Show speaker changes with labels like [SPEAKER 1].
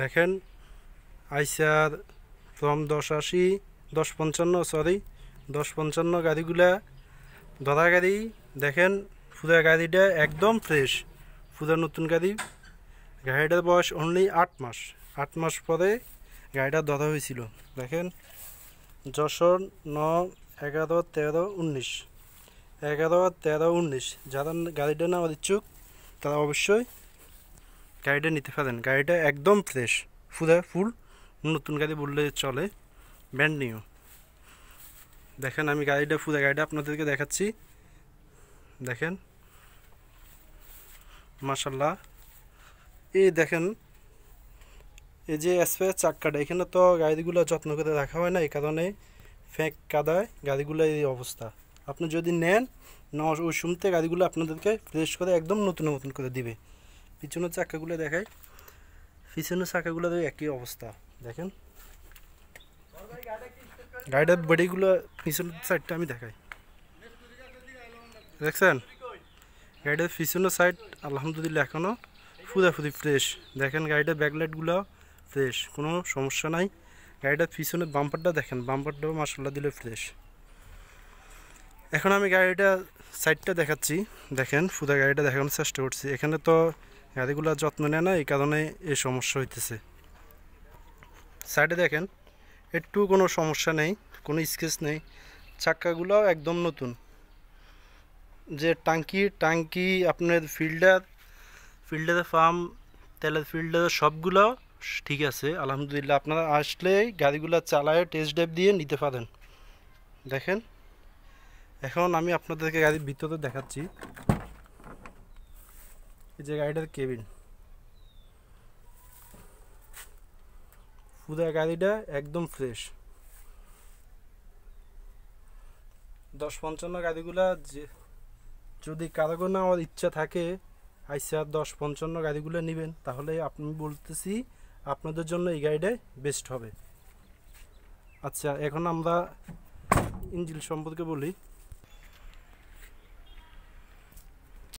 [SPEAKER 1] দেখেন আইসার ফ্রম দশ আশি দশ পঞ্চান্ন সরি দশ পঞ্চান্ন গাড়িগুলা ধরা গাড়ি দেখেন পুরা গাড়িটা একদম ফ্রেশ পুরা নতুন গাড়ি গাড়িটার বয়স অনলি আট মাস আট মাস পরে গাড়িটা ধরা হয়েছিল দেখেন যশোর ন এগারো তেরো উনিশ এগারো তেরো উনিশ যারা গাড়িটা নেওয়ার ইচ্ছুক তারা অবশ্যই গাড়িটা নিতে পারেন গাড়িটা একদম ফ্রেশ ফুদা ফুল নতুন গাড়ি বললে চলে ব্যান্ড নিউ দেখেন আমি গাড়িটা ফুদা গাড়িটা আপনাদেরকে দেখাচ্ছি দেখেন মাসাল্লাহ এই দেখেন এই যে স্প্রে চাক্কাটা এখানে তো গাড়িগুলো যত্ন করে রাখা হয় না এই কারণে ফেঁক কাদায় গাড়িগুলো এই অবস্থা আপনি যদি নেন না ওই শুনতে গাড়িগুলো আপনাদেরকে ফ্রেশ করে একদম নতুন নতুন করে দিবে পিছনের চাকাগুলো দেখাই পিছনের চাকাগুলো একই অবস্থা দেখেন গাড়িটার বডিগুলো পিছনের সাইডটা আমি দেখাই দেখছেন গাড়িটার পিছনের সাইড আলহামদুলিল্লাহ এখনও ফুদাফুদি ফ্রেশ দেখেন গাড়িটার ব্যাকলাইটগুলো ফ্রেশ কোনো সমস্যা নাই গাড়িটার পিছনে বাম্পারটা দেখেন বাম্পারটাও মাসাল্লা দিলে ফ্রেশ এখন আমি গাড়িটা সাইডটা দেখাচ্ছি দেখেন ফুদা গাড়িটা দেখানোর চেষ্টা করছি এখানে তো গাড়িগুলো যত্ন নেয় না এই কারণে এই সমস্যা হইতেছে সাইডে দেখেন একটু কোনো সমস্যা নেই কোনো স্কেচ নেই চাক্কাগুলো একদম নতুন যে টাঙ্কি টাঙ্কি আপনার ফিল্ডার ফিল্ডারের ফার্ম তেলের ফিল্ডার সবগুলো ঠিক আছে আলহামদুলিল্লাহ আপনারা আসলে গাড়িগুলো চালায় টেস্ট ড্রাইভ দিয়ে নিতে পারেন দেখেন এখন আমি আপনাদেরকে গাড়ির ভিতরে দেখাচ্ছি এই যে গাড়িটার কেবিন পুরো গাড়িটা একদম ফ্রেশ দশ পঞ্চান্ন গাড়িগুলা যদি কারো না ইচ্ছা থাকে আইসিআর দশ পঞ্চান্ন গাড়িগুলো নেবেন তাহলে আপনি বলতেছি আপনাদের জন্য এই গাড়িটাই বেস্ট হবে আচ্ছা এখন আমরা ইঞ্জিল সম্পর্কে বলি